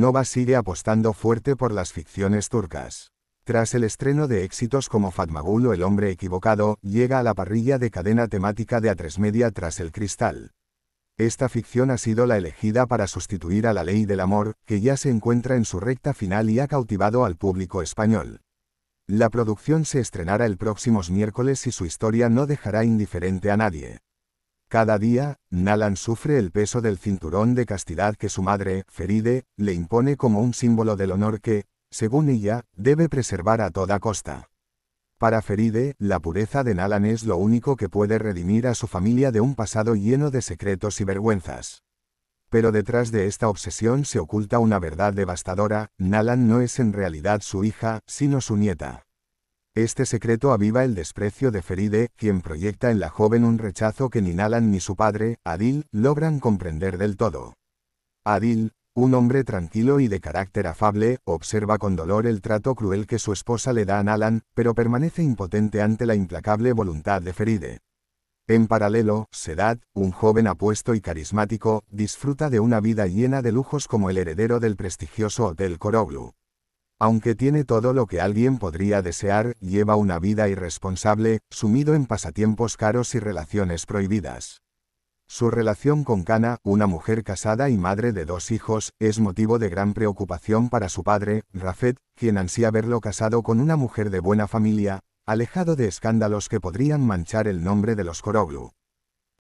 Nova sigue apostando fuerte por las ficciones turcas. Tras el estreno de éxitos como Fatmagul o El hombre equivocado, llega a la parrilla de cadena temática de A3 Media tras El Cristal. Esta ficción ha sido la elegida para sustituir a La Ley del Amor, que ya se encuentra en su recta final y ha cautivado al público español. La producción se estrenará el próximo miércoles y su historia no dejará indiferente a nadie. Cada día, Nalan sufre el peso del cinturón de castidad que su madre, Feride, le impone como un símbolo del honor que, según ella, debe preservar a toda costa. Para Feride, la pureza de Nalan es lo único que puede redimir a su familia de un pasado lleno de secretos y vergüenzas. Pero detrás de esta obsesión se oculta una verdad devastadora, Nalan no es en realidad su hija, sino su nieta. Este secreto aviva el desprecio de Feride, quien proyecta en la joven un rechazo que ni Nalan ni su padre, Adil, logran comprender del todo. Adil, un hombre tranquilo y de carácter afable, observa con dolor el trato cruel que su esposa le da a Nalan, pero permanece impotente ante la implacable voluntad de Feride. En paralelo, Sedad, un joven apuesto y carismático, disfruta de una vida llena de lujos como el heredero del prestigioso Hotel Koroglu. Aunque tiene todo lo que alguien podría desear, lleva una vida irresponsable, sumido en pasatiempos caros y relaciones prohibidas. Su relación con Kana, una mujer casada y madre de dos hijos, es motivo de gran preocupación para su padre, Rafet, quien ansía verlo casado con una mujer de buena familia, alejado de escándalos que podrían manchar el nombre de los Koroglu.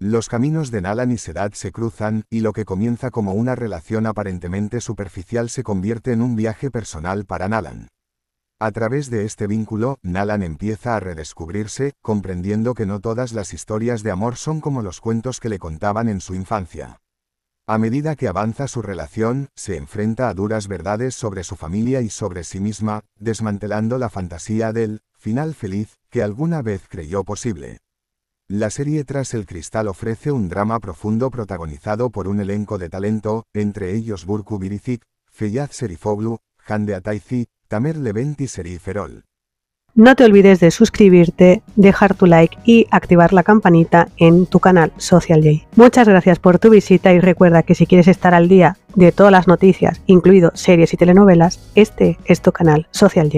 Los caminos de Nalan y Sedad se cruzan, y lo que comienza como una relación aparentemente superficial se convierte en un viaje personal para Nalan. A través de este vínculo, Nalan empieza a redescubrirse, comprendiendo que no todas las historias de amor son como los cuentos que le contaban en su infancia. A medida que avanza su relación, se enfrenta a duras verdades sobre su familia y sobre sí misma, desmantelando la fantasía del final feliz que alguna vez creyó posible. La serie Tras el Cristal ofrece un drama profundo protagonizado por un elenco de talento, entre ellos Burku Biricic, Feyaz Serifoglu, Hande Ataizi, Tamer Levent y Seriferol. No te olvides de suscribirte, dejar tu like y activar la campanita en tu canal Social Muchas gracias por tu visita y recuerda que si quieres estar al día de todas las noticias, incluido series y telenovelas, este es tu canal Social